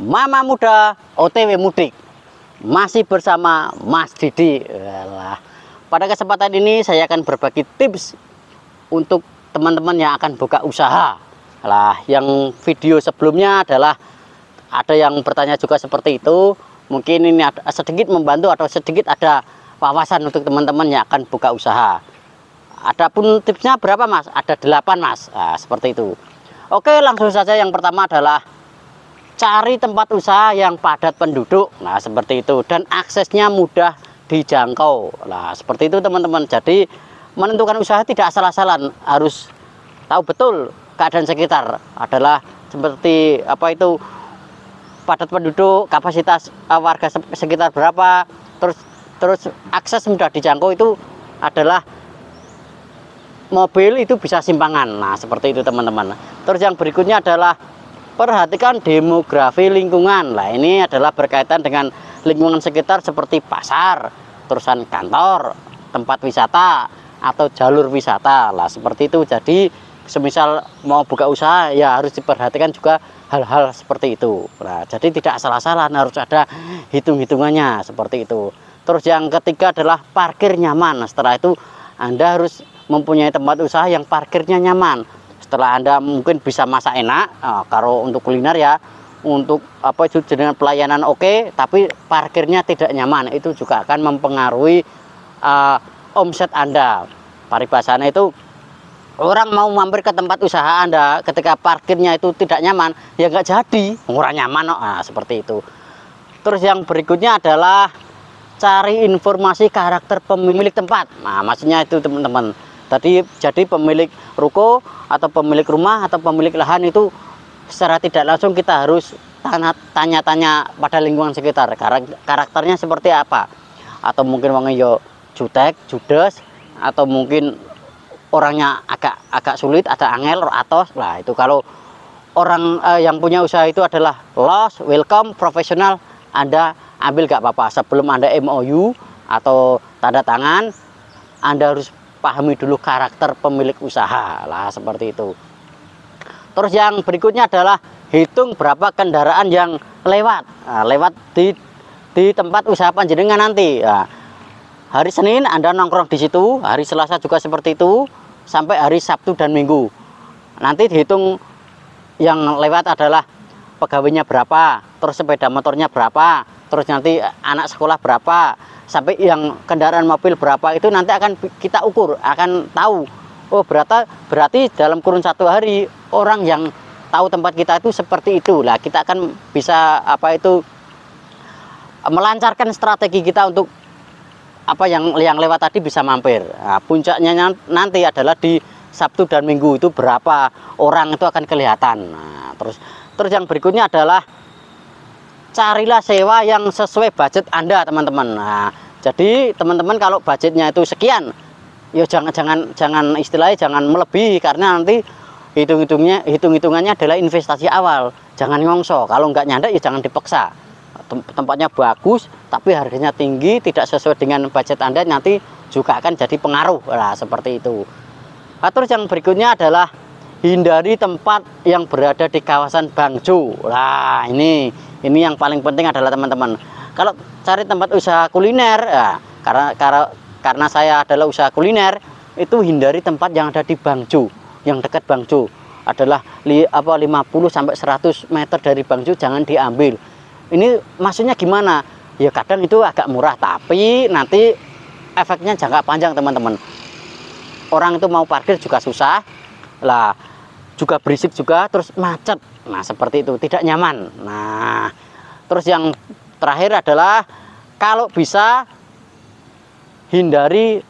Mama Muda OTW Mudik masih bersama Mas Didi Yalah. pada kesempatan ini saya akan berbagi tips untuk teman-teman yang akan buka usaha lah yang video sebelumnya adalah ada yang bertanya juga seperti itu mungkin ini ada, sedikit membantu atau sedikit ada wawasan untuk teman-teman yang akan buka usaha Adapun tipsnya berapa mas? Ada 8 mas nah, seperti itu Oke langsung saja yang pertama adalah cari tempat usaha yang padat penduduk nah seperti itu dan aksesnya mudah dijangkau nah seperti itu teman-teman jadi menentukan usaha tidak asal-asalan harus tahu betul keadaan sekitar adalah seperti apa itu padat penduduk kapasitas eh, warga sekitar berapa terus terus akses mudah dijangkau itu adalah mobil itu bisa simpangan nah seperti itu teman-teman terus yang berikutnya adalah perhatikan demografi lingkungan lah ini adalah berkaitan dengan lingkungan sekitar seperti pasar terusan kantor tempat wisata atau jalur wisata lah seperti itu jadi semisal mau buka usaha ya harus diperhatikan juga hal-hal seperti itu nah jadi tidak salah-salah nah, harus ada hitung-hitungannya seperti itu terus yang ketiga adalah parkir nyaman setelah itu anda harus mempunyai tempat usaha yang parkirnya nyaman setelah Anda mungkin bisa masak enak nah, eh, kalau untuk kuliner ya untuk apa itu dengan pelayanan oke okay, tapi parkirnya tidak nyaman itu juga akan mempengaruhi uh, omset Anda paribasana itu orang mau mampir ke tempat usaha Anda ketika parkirnya itu tidak nyaman ya nggak jadi kurang nyaman no. nah, seperti itu terus yang berikutnya adalah cari informasi karakter pemilik tempat nah maksudnya itu teman-teman Tadi jadi pemilik ruko atau pemilik rumah atau pemilik lahan itu secara tidak langsung kita harus tanya-tanya pada lingkungan sekitar karakternya seperti apa atau mungkin wong jutek, judes atau mungkin orangnya agak agak sulit, ada angel, atau lah itu kalau orang eh, yang punya usaha itu adalah los, welcome, profesional, Anda ambil gak apa-apa. Sebelum Anda MOU atau tanda tangan, Anda harus pahami dulu karakter pemilik usaha lah seperti itu terus yang berikutnya adalah hitung berapa kendaraan yang lewat nah, lewat di di tempat usaha panjenengan nanti nah, hari Senin Anda nongkrong di situ hari Selasa juga seperti itu sampai hari Sabtu dan Minggu nanti dihitung yang lewat adalah pegawainya berapa terus sepeda motornya berapa terus nanti anak sekolah berapa sampai yang kendaraan mobil berapa itu nanti akan kita ukur akan tahu oh berarti berarti dalam kurun satu hari orang yang tahu tempat kita itu seperti itu lah kita akan bisa apa itu melancarkan strategi kita untuk apa yang yang lewat tadi bisa mampir nah, puncaknya nanti adalah di Sabtu dan Minggu itu berapa orang itu akan kelihatan nah, terus terus yang berikutnya adalah carilah sewa yang sesuai budget Anda, teman-teman. Nah, jadi teman-teman kalau budgetnya itu sekian, ya jangan jangan jangan istilahnya jangan melebihi karena nanti hitung-hitungnya hitung-hitungannya adalah investasi awal. Jangan ngongso. Kalau nggak nyanda ya jangan dipaksa. Tempatnya bagus tapi harganya tinggi, tidak sesuai dengan budget Anda nanti juga akan jadi pengaruh. Nah, seperti itu. Atur yang berikutnya adalah hindari tempat yang berada di kawasan bangju Nah, ini ini yang paling penting adalah teman-teman. Kalau cari tempat usaha kuliner, ya karena karena karena saya adalah usaha kuliner, itu hindari tempat yang ada di bangju yang dekat bangju adalah li, apa 50 sampai 100 meter dari bangju jangan diambil. Ini maksudnya gimana? Ya kadang itu agak murah, tapi nanti efeknya jangka panjang, teman-teman. Orang itu mau parkir juga susah, lah juga berisik juga terus macet nah seperti itu tidak nyaman nah terus yang terakhir adalah kalau bisa hindari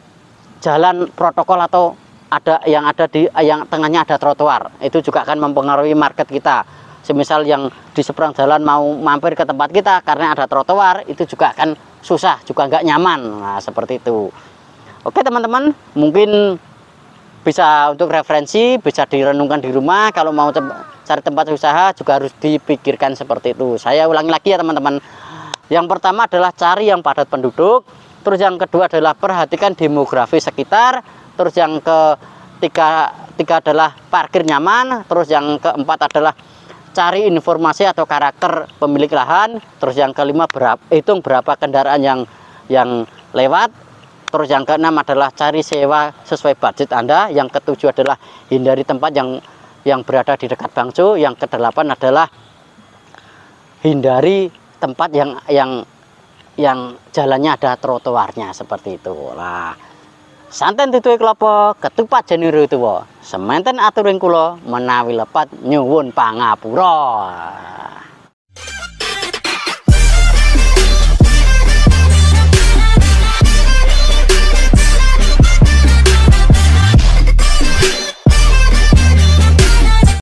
jalan protokol atau ada yang ada di yang tengahnya ada trotoar itu juga akan mempengaruhi market kita semisal yang di seberang jalan mau mampir ke tempat kita karena ada trotoar itu juga akan susah juga nggak nyaman nah seperti itu oke teman-teman mungkin bisa untuk referensi bisa direnungkan di rumah kalau mau tem cari tempat usaha juga harus dipikirkan seperti itu saya ulangi lagi ya teman-teman yang pertama adalah cari yang padat penduduk terus yang kedua adalah perhatikan demografi sekitar terus yang ketiga tiga adalah parkir nyaman terus yang keempat adalah cari informasi atau karakter pemilik lahan terus yang kelima berapa hitung berapa kendaraan yang yang lewat Terus yang keenam adalah cari sewa sesuai budget Anda. Yang ketujuh adalah hindari tempat yang yang berada di dekat bangco. Yang kedelapan adalah hindari tempat yang yang yang jalannya ada trotoarnya seperti itu. Lah, santen tutuwe kelopo, ketupat jeniru tuwa. Sementen aturin kulo, menawi lepat nyuwun pangapura.